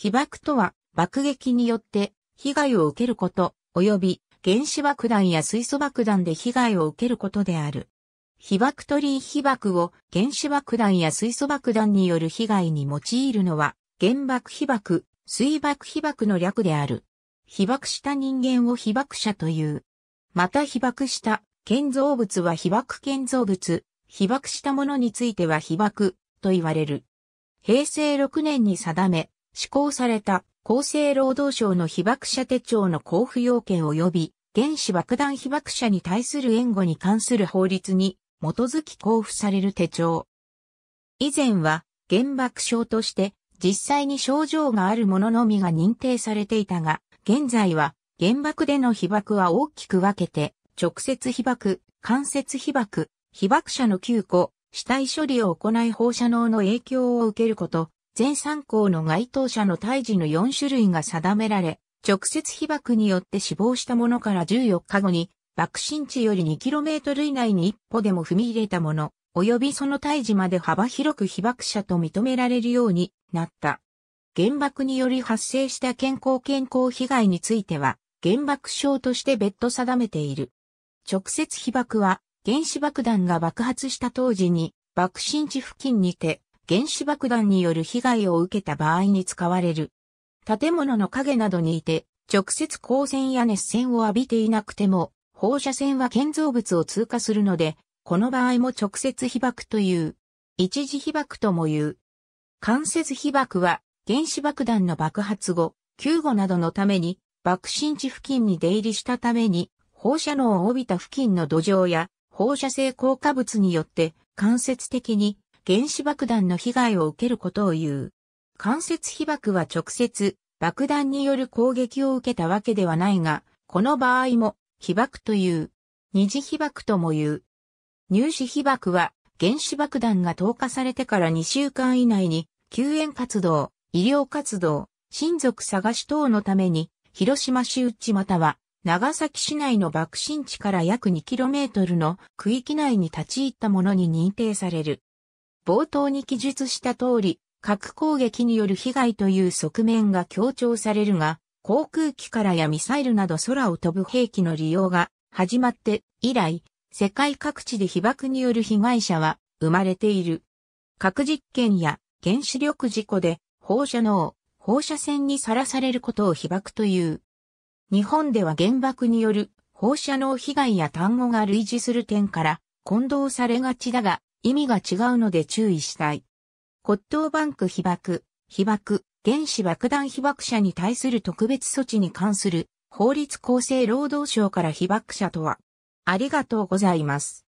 被爆とは、爆撃によって被害を受けること、及び原子爆弾や水素爆弾で被害を受けることである。被爆鳥居被爆を原子爆弾や水素爆弾による被害に用いるのは、原爆被爆、水爆被爆の略である。被爆した人間を被爆者という。また被爆した建造物は被爆建造物、被爆したものについては被爆と言われる。平成6年に定め、施行された厚生労働省の被爆者手帳の交付要件及び原子爆弾被爆者に対する援護に関する法律に基づき交付される手帳。以前は原爆症として実際に症状があるもののみが認定されていたが、現在は原爆での被爆は大きく分けて、直接被爆、間接被爆、被爆者の9個、死体処理を行い放射能の影響を受けること、全参考の該当者の胎児の4種類が定められ、直接被爆によって死亡したものから14日後に、爆心地より 2km 以内に一歩でも踏み入れたもの、及びその胎児まで幅広く被爆者と認められるようになった。原爆により発生した健康健康被害については、原爆症として別途定めている。直接被爆は、原子爆弾が爆発した当時に、爆心地付近にて、原子爆弾による被害を受けた場合に使われる。建物の影などにいて、直接光線や熱線を浴びていなくても、放射線は建造物を通過するので、この場合も直接被爆という、一時被爆とも言う。間接被爆は、原子爆弾の爆発後、救護などのために、爆心地付近に出入りしたために、放射能を帯びた付近の土壌や、放射性効果物によって、間接的に原子爆弾の被害を受けることを言う。間接被爆は直接爆弾による攻撃を受けたわけではないが、この場合も被爆という。二次被爆とも言う。入試被爆は原子爆弾が投下されてから2週間以内に救援活動、医療活動、親族探し等のために広島市内または長崎市内の爆心地から約 2km の区域内に立ち入ったものに認定される。冒頭に記述した通り、核攻撃による被害という側面が強調されるが、航空機からやミサイルなど空を飛ぶ兵器の利用が始まって以来、世界各地で被爆による被害者は生まれている。核実験や原子力事故で放射能、放射線にさらされることを被爆という。日本では原爆による放射能被害や単語が類似する点から混同されがちだが、意味が違うので注意したい。骨董バンク被爆、被爆、原子爆弾被爆者に対する特別措置に関する法律厚生労働省から被爆者とは、ありがとうございます。